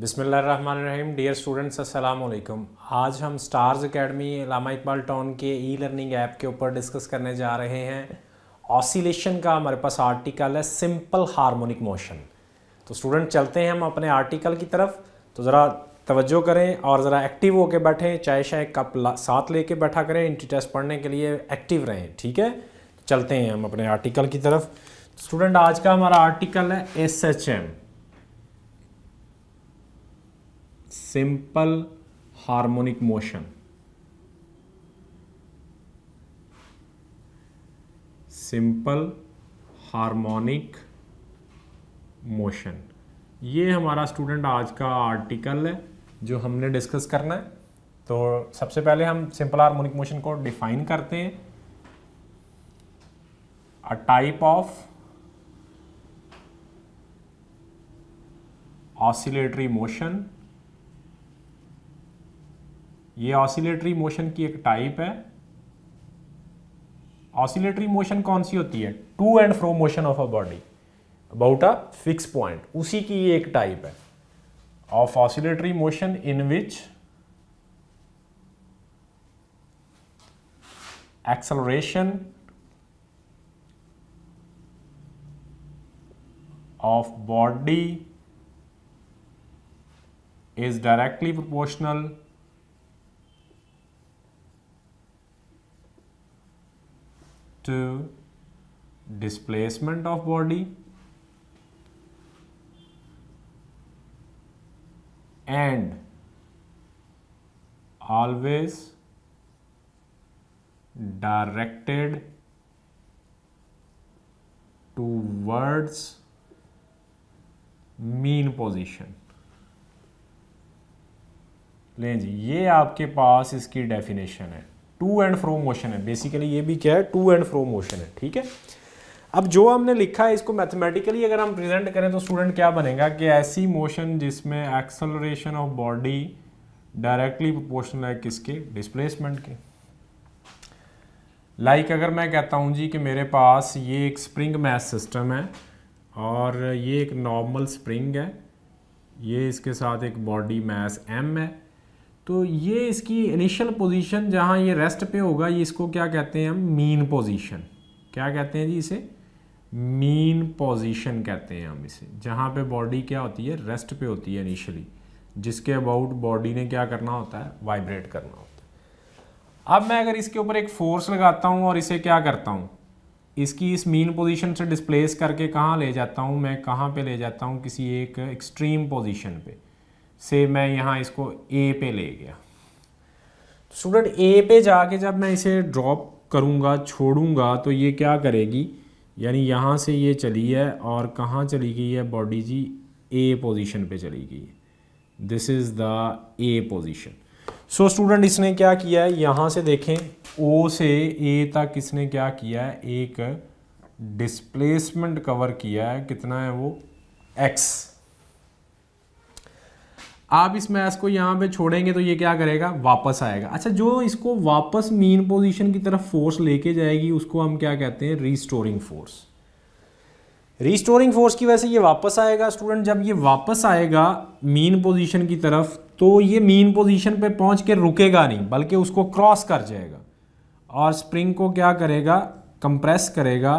बिसमीम dear students असल आज हम stars academy Allama Iqbal Town के ई लर्निंग ऐप के ऊपर डिस्कस करने जा रहे हैं ऑसिलेशन का हमारे पास आर्टिकल है सिंपल हारमोनिक मोशन तो स्टूडेंट चलते हैं हम अपने आर्टिकल की तरफ तो ज़रा तवज्जो करें और ज़रा एक्टिव होके बैठें चाय शाय कप साथ लेके बैठा करें इंटी टेस्ट पढ़ने के लिए एक्टिव रहें ठीक है चलते हैं हम अपने आर्टिकल की तरफ स्टूडेंट आज का हमारा आर्टिकल है S H M simple harmonic motion simple harmonic motion ये हमारा स्टूडेंट आज का आर्टिकल है जो हमने डिस्कस करना है तो सबसे पहले हम सिंपल हार्मोनिक मोशन को डिफाइन करते हैं a type of oscillatory motion ये ऑसिलेटरी मोशन की एक टाइप है ऑसिलेटरी मोशन कौन सी होती है to and fro motion of a body about a fix point उसी की ये एक टाइप है of oscillatory motion in which acceleration of body is directly proportional to displacement of body and always directed towards mean position लें जी ये आपके पास इसकी definition है टू एंड फ्रो मोशन है बेसिकली ये भी क्या है टू एंड फ्रो मोशन है ठीक है अब जो हमने लिखा है इसको मैथमेटिकली अगर हम प्रेजेंट करें तो स्टूडेंट क्या बनेगा कि ऐसी मोशन जिसमें acceleration of body directly proportional है किसके डिस्प्लेसमेंट के लाइक like अगर मैं कहता हूँ जी कि मेरे पास ये एक स्प्रिंग मैस सिस्टम है और ये एक नॉर्मल स्प्रिंग है ये इसके साथ एक बॉडी मैस एम है तो ये इसकी इनिशियल पोजीशन जहाँ ये रेस्ट पे होगा ये इसको क्या कहते हैं हम मीन पोजीशन क्या कहते हैं जी इसे मीन पोजीशन कहते हैं हम इसे जहाँ पे बॉडी क्या होती है रेस्ट पे होती है इनिशियली जिसके अबाउट बॉडी ने क्या करना होता है वाइब्रेट करना होता है अब मैं अगर इसके ऊपर एक फोर्स लगाता हूँ और इसे क्या करता हूँ इसकी इस मीन पोजीशन से डिस्प्लेस करके कहाँ ले जाता हूँ मैं कहाँ पे ले जाता हूँ किसी एक एक्सट्रीम पोजीशन पे से मैं यहाँ इसको ए पे ले गया स्टूडेंट तो ए पे जाके जब मैं इसे ड्रॉप करूँगा छोड़ूंगा तो ये क्या करेगी यानी यहाँ से ये चली है और कहाँ चली गई है बॉडी जी ए पोजीशन पे चली गई है this is the a position so student इसने क्या किया है यहाँ से देखें ओ से ए तक इसने क्या किया है एक डिस्प्लेसमेंट कवर किया है कितना है वो एक्स आप इस मैथ को यहाँ पे छोड़ेंगे तो ये क्या करेगा वापस आएगा अच्छा जो इसको वापस मीन पोजीशन की तरफ फोर्स लेके जाएगी उसको हम क्या कहते हैं रीस्टोरिंग फोर्स रीस्टोरिंग फोर्स की वजह से ये वापस आएगा स्टूडेंट जब ये वापस आएगा मीन पोजीशन की तरफ तो ये मीन पोजीशन पे पहुँच के रुकेगा नहीं बल्कि उसको क्रॉस कर जाएगा और स्प्रिंग को क्या करेगा कंप्रेस करेगा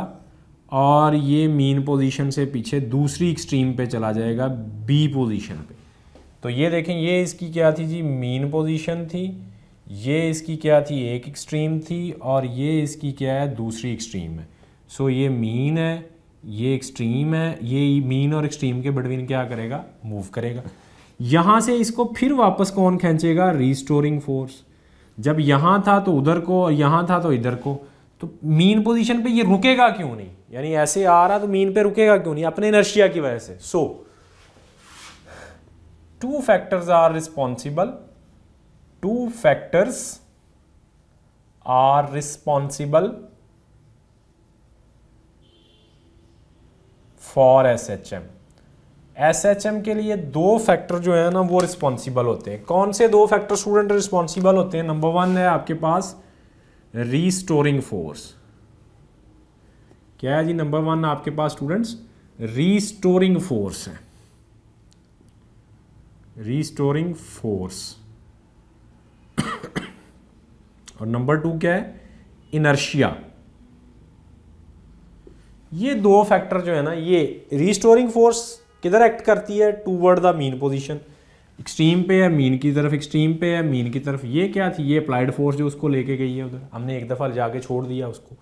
और ये मेन पोजीशन से पीछे दूसरी एक्सट्रीम पे चला जाएगा बी पोजीशन पे तो ये देखें ये इसकी क्या थी जी मीन पोजीशन थी ये इसकी क्या थी एक एक्सट्रीम थी और ये इसकी क्या है दूसरी एक्सट्रीम है सो ये मीन है ये एक्सट्रीम है ये मीन और एक्सट्रीम के बिटवीन क्या करेगा मूव करेगा यहाँ से इसको फिर वापस कौन खींचेगा रीस्टोरिंग फोर्स जब यहाँ था तो उधर को और यहाँ था तो इधर को तो मीन पोजीशन पे ये रुकेगा क्यों नहीं यानी ऐसे आ रहा तो मीन पे रुकेगा क्यों नहीं अपने इनर्शिया की वजह से so so, two factors are responsible two factors are responsible for S H M S H M के लिए दो फैक्टर जो है ना वो रिस्पॉन्सिबल होते हैं कौन से दो फैक्टर स्टूडेंट रिस्पॉन्सिबल होते हैं नंबर वन है आपके पास रीस्टोरिंग फोर्स क्या है जी नंबर वन आपके पास स्टूडेंट्स रीस्टोरिंग फोर्स है रिस्टोरिंग फोर्स और नंबर टू क्या है इनर्शिया ये दो फैक्टर जो है ना ये रिस्टोरिंग फोर्स किधर एक्ट करती है toward the mean position extreme पे है मीन की तरफ एक्सट्रीम पे है मीन की तरफ ये क्या थी ये अप्लाइड फोर्स जो उसको लेके गई है उधर हमने एक दफ़ा जाके छोड़ दिया उसको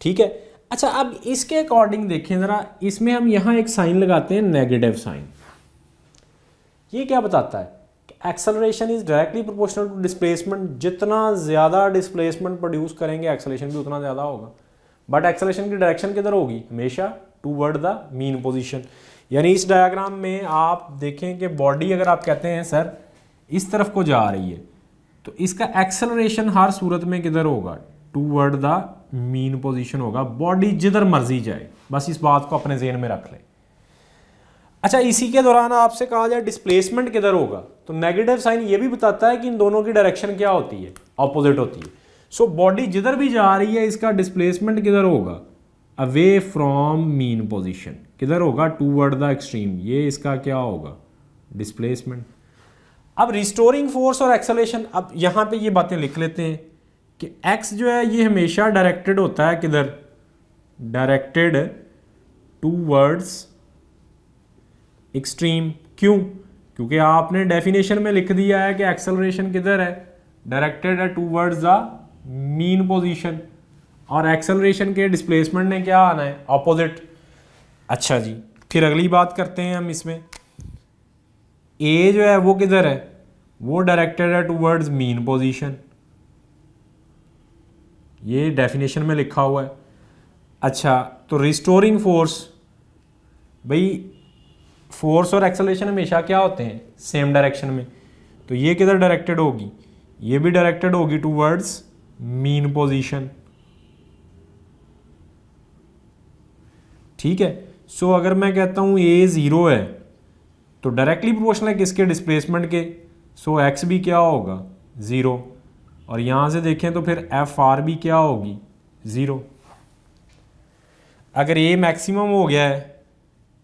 ठीक है अच्छा अब इसके अकॉर्डिंग देखें ज़रा इसमें हम यहाँ एक साइन लगाते हैं नेगेटिव साइन ये क्या बताता है acceleration is directly proportional to displacement जितना ज़्यादा डिस्प्लेसमेंट प्रोड्यूस करेंगे एक्सेलेशन भी उतना ज़्यादा होगा बट एक्सेलेशन की डायरेक्शन किधर होगी हमेशा toward the mean position यानी इस डायग्राम में आप देखें कि बॉडी अगर आप कहते हैं सर इस तरफ को जा रही है तो इसका एक्सेलरेशन हर सूरत में किधर होगा toward the mean position होगा बॉडी जिधर मर्जी जाए बस इस बात को अपने जेन में रख लें अच्छा इसी के दौरान आपसे कहा जाए डिस्प्लेसमेंट किधर होगा तो नेगेटिव साइन ये भी बताता है कि इन दोनों की डायरेक्शन क्या होती है ऑपोजिट होती है सो बॉडी जिधर भी जा रही है इसका डिस्प्लेसमेंट किधर होगा अवे फ्रॉम मीन पोजिशन किधर होगा टू वर्ड द एक्सट्रीम ये इसका क्या होगा डिस्प्लेसमेंट अब रिस्टोरिंग फोर्स और एक्सलेशन अब यहाँ पे ये बातें लिख लेते हैं कि एक्स जो है ये हमेशा डायरेक्टेड होता है किधर डायरेक्टेड टू वर्ड्स एक्सट्रीम क्यों क्योंकि आपने डेफिनेशन में लिख दिया है कि एक्सेलरेशन किधर है डायरेक्टेड है टूवर्ड्स द मीन पोजीशन और एक्सेलरेशन के डिस्प्लेसमेंट ने क्या आना है ऑपोजिट अच्छा जी फिर अगली बात करते हैं हम इसमें ए जो है वो किधर है वो डायरेक्टेड है टूवर्ड्स मीन पोजीशन ये डेफिनेशन में लिखा हुआ है अच्छा तो रिस्टोरिंग फोर्स भाई फोर्स और एक्सलेशन हमेशा क्या होते हैं सेम डायरेक्शन में तो ये किधर डायरेक्टेड होगी ये भी डायरेक्टेड होगी टू वर्ड्स मीन पोजिशन ठीक है सो so, अगर मैं कहता हूं ए ज़ीरो है तो डायरेक्टली प्रोपोर्शनल है किसके डिस्प्लेसमेंट के सो so, एक्स भी क्या होगा ज़ीरो और यहां से देखें तो फिर एफ आर भी क्या होगी ज़ीरो अगर ए मैक्सिमम हो गया है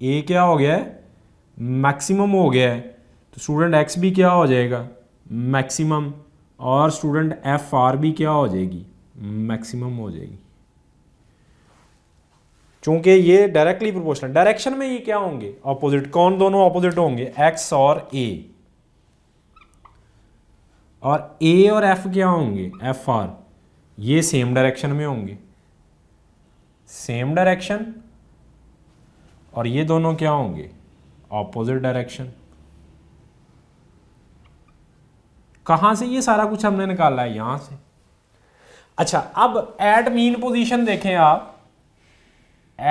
ए क्या हो गया है मैक्सिमम हो गया है तो स्टूडेंट एक्स भी क्या हो जाएगा मैक्सिमम और स्टूडेंट एफ आर भी क्या हो जाएगी मैक्सिमम हो जाएगी चूंकि ये डायरेक्टली प्रोपोर्शनल डायरेक्शन में ये क्या होंगे ऑपोजिट कौन दोनों ऑपोजिट होंगे एक्स और ए और ए और एफ क्या होंगे एफ आर ये सेम डायरेक्शन में होंगे सेम डायरेक्शन और ये दोनों क्या होंगे ऑपोजिट डायरेक्शन कहां से ये सारा कुछ हमने निकाला है यहां से अच्छा अब एट मीन पोजीशन देखें आप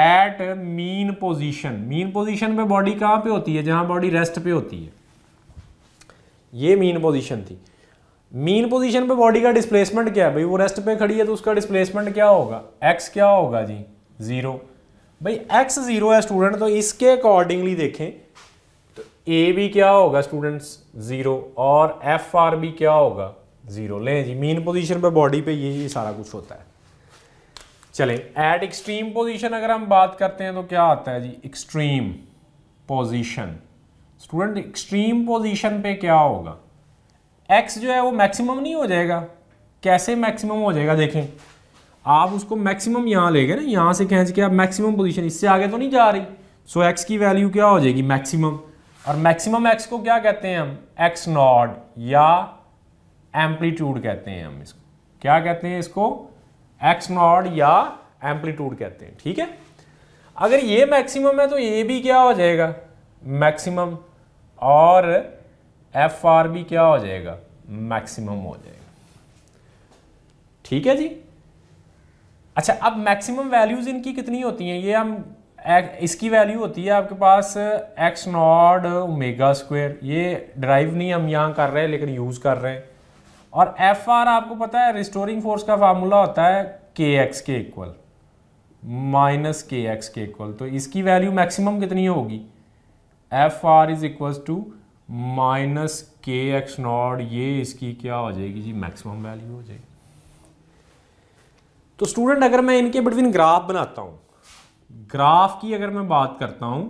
at mean position mean position पे बॉडी कहां पे होती है जहां बॉडी रेस्ट पे होती है ये मीन पोजीशन थी मीन पोजीशन पे बॉडी का डिस्प्लेसमेंट क्या है भाई वो रेस्ट पे खड़ी है तो उसका डिस्प्लेसमेंट क्या होगा एक्स क्या होगा जी ज़ीरो भाई एक्स ज़ीरो है स्टूडेंट तो इसके अकॉर्डिंगली देखें ए भी क्या होगा स्टूडेंट्स ज़ीरो और एफ आर भी क्या होगा ज़ीरो लें जी मेन पोजीशन पे बॉडी पे ये सारा कुछ होता है चलें एट एक्सट्रीम पोजीशन अगर हम बात करते हैं तो क्या आता है जी extreme position student extreme position पे क्या होगा एक्स जो है वो मैक्सिमम नहीं हो जाएगा कैसे मैक्सिमम हो जाएगा देखें आप उसको मैक्सिमम यहाँ ले गए ना यहाँ से खेच के आप मैक्सिमम पोजीशन इससे आगे तो नहीं जा रही सो so, एक्स की वैल्यू क्या हो जाएगी मैक्सिमम और मैक्सिमम एक्स को क्या कहते हैं हम एक्स नॉट या एम्पलीट्यूड कहते हैं हम इसको क्या कहते हैं इसको एक्स नॉट या एम्पलीट्यूड कहते हैं ठीक है अगर ये मैक्सिमम है तो ये भी क्या हो जाएगा मैक्सिमम और एफ आर भी क्या हो जाएगा मैक्सिमम हो जाएगा ठीक है जी अच्छा अब मैक्सिमम वैल्यूज इनकी कितनी होती हैं ये हम इसकी वैल्यू होती है आपके पास एक्स नॉड ओमेगा स्क्वायर ये ड्राइव नहीं हम यहाँ कर रहे हैं लेकिन यूज़ कर रहे हैं और एफ आर आपको पता है रिस्टोरिंग फोर्स का फार्मूला होता है के एक्स के इक्वल माइनस के एक्स के इक्वल तो इसकी वैल्यू मैक्सिमम कितनी होगी F R is equal to minus K X naught ये इसकी क्या हो जाएगी जी मैक्सिमम वैल्यू हो जाएगी तो स्टूडेंट अगर मैं इनके बिटवीन ग्राफ बनाता हूँ ग्राफ की अगर मैं बात करता हूं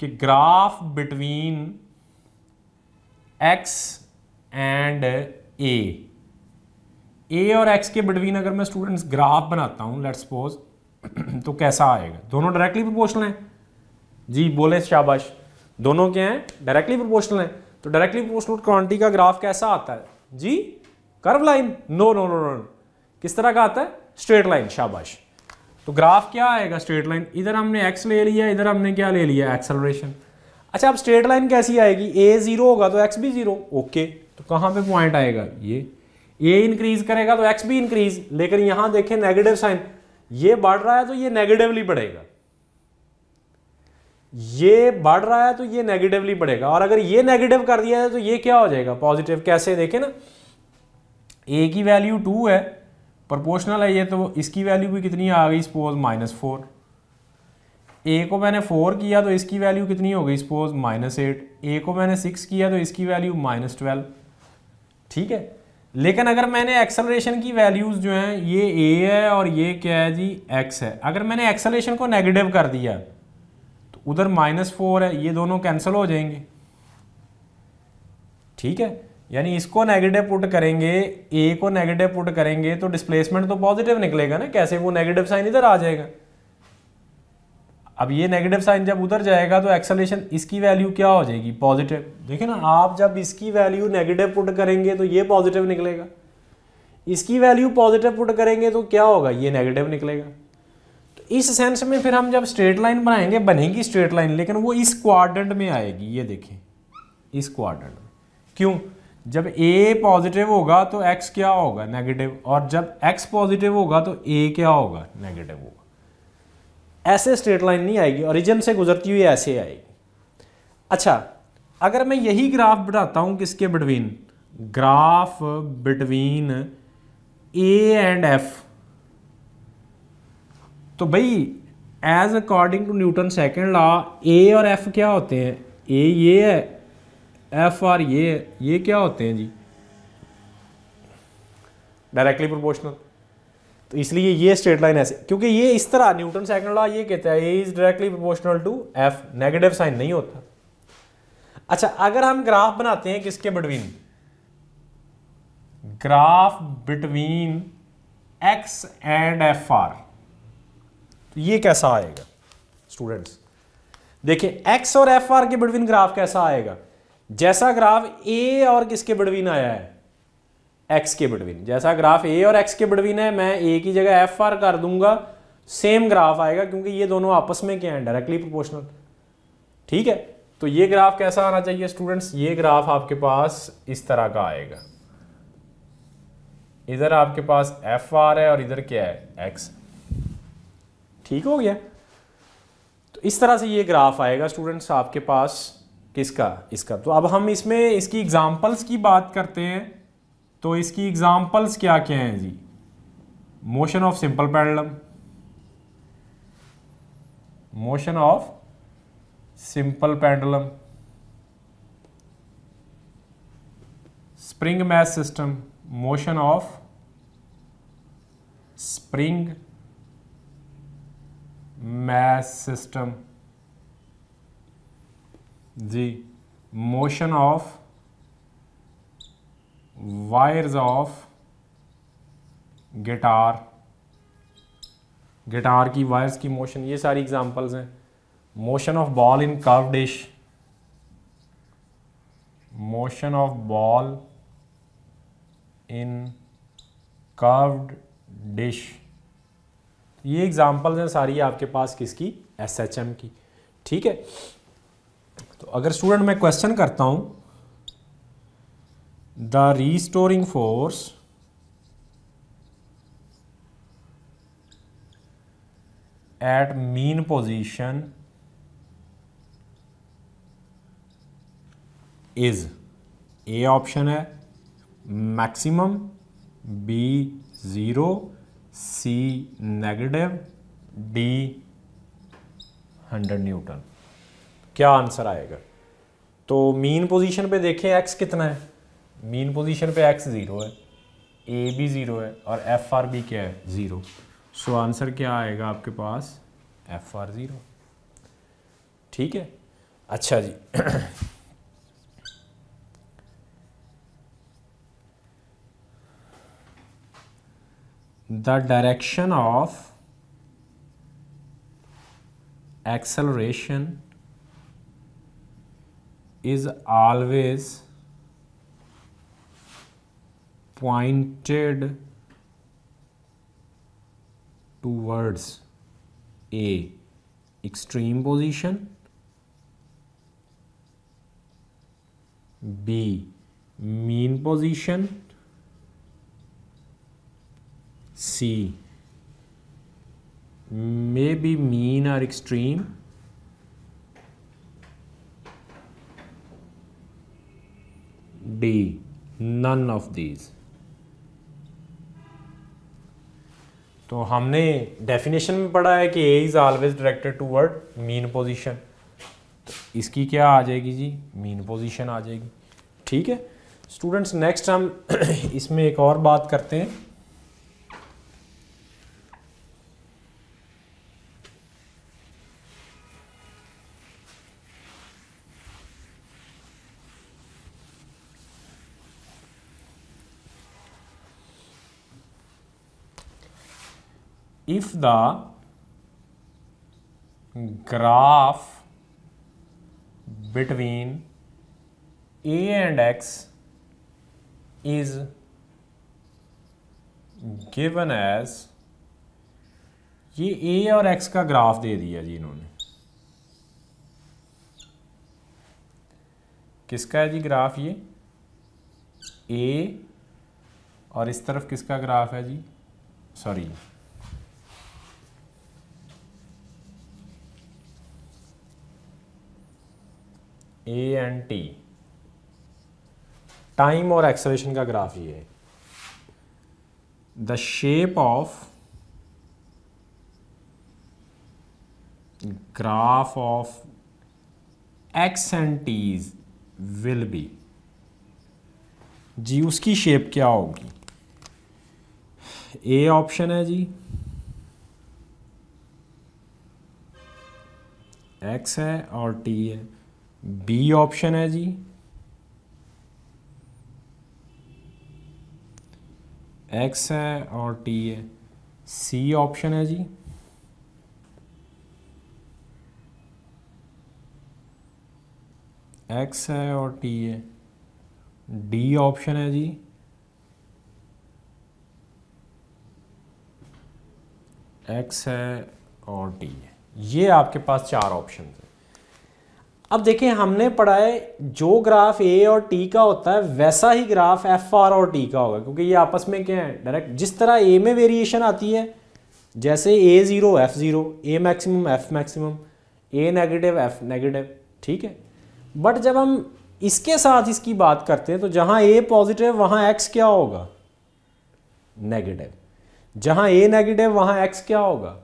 कि graph between X and A A और एक्स के बिटवीन अगर मैं स्टूडेंट्स ग्राफ बनाता हूं लेट्स सपोज तो कैसा आएगा दोनों डायरेक्टली प्रोपोर्शनल हैं जी बोले शाबाश दोनों क्या हैं डायरेक्टली प्रोपोर्शनल हैं तो डायरेक्टली प्रोपोर्शनल क्वांटिटी का ग्राफ कैसा आता है जी curve line no no no no किस तरह का आता है स्ट्रेट लाइन शाबाश तो ग्राफ क्या आएगा स्ट्रेट लाइन इधर हमने एक्स ले लिया इधर हमने क्या ले लिया एक्सलरेशन अच्छा अब स्ट्रेट लाइन कैसी आएगी ए जीरो होगा तो एक्स भी जीरो ओके तो कहाँ पे पॉइंट आएगा ये ए इंक्रीज करेगा तो एक्स भी इंक्रीज लेकिन यहां देखें नेगेटिव साइन ये बढ़ रहा है तो ये नेगेटिवली बढ़ेगा ये बढ़ रहा है तो ये नेगेटिवली बढ़ेगा और अगर ये नेगेटिव कर दिया जाए तो ये क्या हो जाएगा पॉजिटिव कैसे देखें ना ए की वैल्यू टू है प्रोपोर्शनल है ये तो इसकी वैल्यू भी कितनी आ गई सपोज माइनस फोर ए को मैंने फोर किया तो इसकी वैल्यू कितनी हो गई सपोज माइनस एट ए को मैंने सिक्स किया तो इसकी वैल्यू माइनस ट्वेल्व ठीक है लेकिन अगर मैंने एक्सेलरेशन की वैल्यूज़ जो हैं ये ए है और ये क्या है जी एक्स है अगर मैंने एक्सेलरेशन को नेगेटिव कर दिया तो उधर माइनस फोर है ये दोनों कैंसिल हो जाएंगे ठीक है यानी इसको नेगेटिव पुट करेंगे ए को नेगेटिव पुट करेंगे तो डिस्प्लेसमेंट तो पॉजिटिव निकलेगा ना कैसे वो नेगेटिव साइन इधर आ जाएगा अब ये नेगेटिव साइन जब उधर जाएगा तो एक्सलेशन इसकी वैल्यू क्या हो जाएगी पॉजिटिव देखिए ना आप जब इसकी वैल्यू नेगेटिव पुट करेंगे तो ये पॉजिटिव निकलेगा इसकी वैल्यू पॉजिटिव पुट करेंगे तो क्या होगा ये नेगेटिव निकलेगा तो इस सेंस में फिर हम जब स्ट्रेट लाइन बनाएंगे बनेगी स्ट्रेट लाइन लेकिन वो इस क्वाड्रेंट में आएगी ये देखें इस क्वाड्रेंट में क्यों जब ए पॉजिटिव होगा तो एक्स क्या होगा नेगेटिव और जब एक्स पॉजिटिव होगा तो ए क्या होगा नेगेटिव होगा ऐसे स्ट्रेट लाइन नहीं आएगी ओरिजिन से गुजरती हुई ऐसे आएगी अच्छा अगर मैं यही ग्राफ बढ़ाता हूँ किसके between graph between A and F तो भाई as according to Newton second law A और एफ क्या होते हैं ए ये है एफ आर ये ये क्या होते हैं जी डायरेक्टली प्रोपोर्शनल तो इसलिए ये स्ट्रेट लाइन ऐसे क्योंकि ये इस तरह न्यूटन सेकंड लॉ ये कहता है A is directly proportional to F negative sign नहीं होता अच्छा अगर हम ग्राफ बनाते हैं किसके between graph between X and F R तो ये कैसा आएगा स्टूडेंट्स देखिए एक्स और एफ आर के बिटवीन ग्राफ कैसा आएगा जैसा ग्राफ ए और किसके बिटवीन आया है एक्स के बिटवीन जैसा ग्राफ ए और एक्स के बिटवीन है मैं ए की जगह एफ आर कर दूंगा सेम ग्राफ आएगा क्योंकि ये दोनों आपस में क्या है डायरेक्टली प्रोपोर्शनल ठीक है तो ये ग्राफ कैसा आना चाहिए स्टूडेंट्स ये ग्राफ आपके पास इस तरह का आएगा इधर आपके पास एफ आर है और इधर क्या है एक्स ठीक हो गया तो इस तरह से ये ग्राफ आएगा स्टूडेंट्स आपके पास किसका इसका तो अब हम इसमें इसकी एग्जाम्पल्स की बात करते हैं तो इसकी एग्जाम्पल्स क्या क्या हैं जी motion of simple pendulum motion of simple pendulum spring mass system motion of spring mass system जी motion of wires of guitar guitar की वायर्स की मोशन ये सारी एग्जांपल्स हैं motion of ball in curve dish motion of ball in curved dish ये examples हैं सारी आपके पास किसकी एसएचएम की ठीक है तो अगर स्टूडेंट मैं क्वेश्चन करता हूं the restoring force at mean position is A option है maximum B zero C negative D hundred newton क्या आंसर आएगा तो मीन पोजीशन पे देखें एक्स कितना है मीन पोजीशन पे एक्स ज़ीरो है ए भी ज़ीरो है और एफ आर भी क्या है ज़ीरो सो आंसर क्या आएगा आपके पास एफ आर ज़ीरो ठीक है अच्छा जी the direction of acceleration is always pointed towards a extreme position B mean position C may be mean or extreme D none of these तो हमने डेफिनेशन में पढ़ा है कि A is always directed toward mean position तो इसकी क्या आ जाएगी जी मीन पोजिशन आ जाएगी ठीक है स्टूडेंट्स नेक्स्ट हम इसमें एक और बात करते हैं if the graph between a and x is given as ये a और x का ग्राफ दे दिया जी इन्होंने किसका है जी ग्राफ ये a और इस तरफ किसका ग्राफ है जी sorry A and T time और एक्सलेशन का ग्राफ ये है the shape of graph of X and T's will be जी उसकी शेप क्या होगी ए ऑप्शन है जी एक्स है और टी है बी ऑप्शन है जी एक्स है और टी है सी ऑप्शन है जी एक्स है और टी है डी ऑप्शन है जी एक्स है और टी है ये आपके पास चार ऑप्शन हैं अब देखें हमने पढ़ा है जो ग्राफ ए और टी का होता है वैसा ही ग्राफ एफ आर और टी का होगा क्योंकि ये आपस में क्या है डायरेक्ट जिस तरह ए में वेरिएशन आती है जैसे A zero F zero A maximum F maximum A negative F negative ठीक है बट जब हम इसके साथ इसकी बात करते हैं तो जहाँ ए पॉजिटिव वहाँ एक्स क्या होगा नेगेटिव जहाँ ए नेगेटिव वहाँ एक्स क्या होगा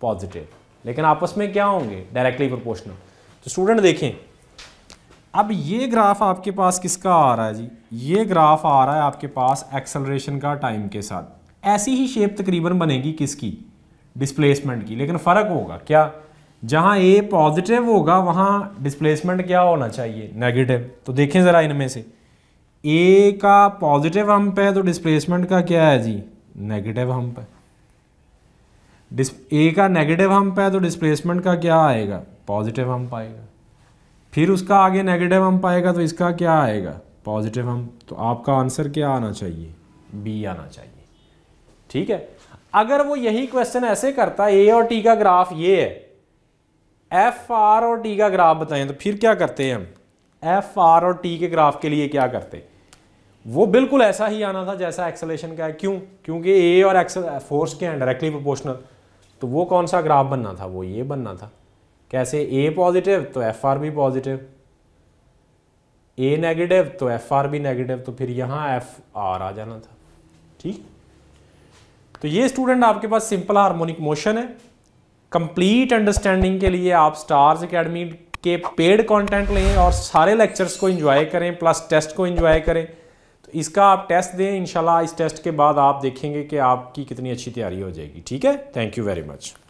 पॉजिटिव लेकिन आपस में क्या होंगे डायरेक्टली प्रोपोर्शनल तो स्टूडेंट देखें अब ये ग्राफ आपके पास किसका आ रहा है जी ये ग्राफ आ रहा है आपके पास एक्सलरेशन का टाइम के साथ ऐसी ही शेप तकरीबन बनेगी किसकी डिस्प्लेसमेंट की लेकिन फ़र्क होगा क्या जहाँ ए पॉजिटिव होगा वहाँ डिस्प्लेसमेंट क्या होना चाहिए नेगेटिव तो देखें ज़रा इनमें से ए का पॉजिटिव हम्प है तो डिस्प्लेसमेंट का क्या है जी नेगेटिव हम्प है डिस ए का नेगेटिव हम पाए तो डिस्प्लेसमेंट का क्या आएगा पॉजिटिव हम पाएगा फिर उसका आगे नेगेटिव हम्प आएगा तो इसका क्या आएगा पॉजिटिव हम तो आपका आंसर क्या आना चाहिए बी आना चाहिए ठीक है अगर वो यही क्वेश्चन ऐसे करता ए और टी का ग्राफ ये है एफ आर और टी का ग्राफ बताएं तो फिर क्या करते हैं हम एफ आर और टी के ग्राफ के लिए क्या करते वो बिल्कुल ऐसा ही आना था जैसा एक्सलेशन का है क्यों क्योंकि ए और एक्सल फोर्स के हैं डायरेक्टली प्रोपोर्शनल तो वो कौन सा ग्राफ बनना था वो ये बनना था कैसे ए पॉजिटिव तो F R be positive A negative तो एफ आर बी नेगेटिव तो फिर यहाँ एफ आर आ जाना था ठीक तो ये स्टूडेंट आपके पास सिंपल हार्मोनिक मोशन है कंप्लीट अंडरस्टैंडिंग के लिए आप स्टार्स एकेडमी के पेड कंटेंट लें और सारे लेक्चर्स को एंजॉय करें प्लस टेस्ट को एंजॉय करें तो इसका आप टेस्ट दें इंशाल्लाह इस टेस्ट के बाद आप देखेंगे कि आपकी कितनी अच्छी तैयारी हो जाएगी ठीक है थैंक यू वेरी मच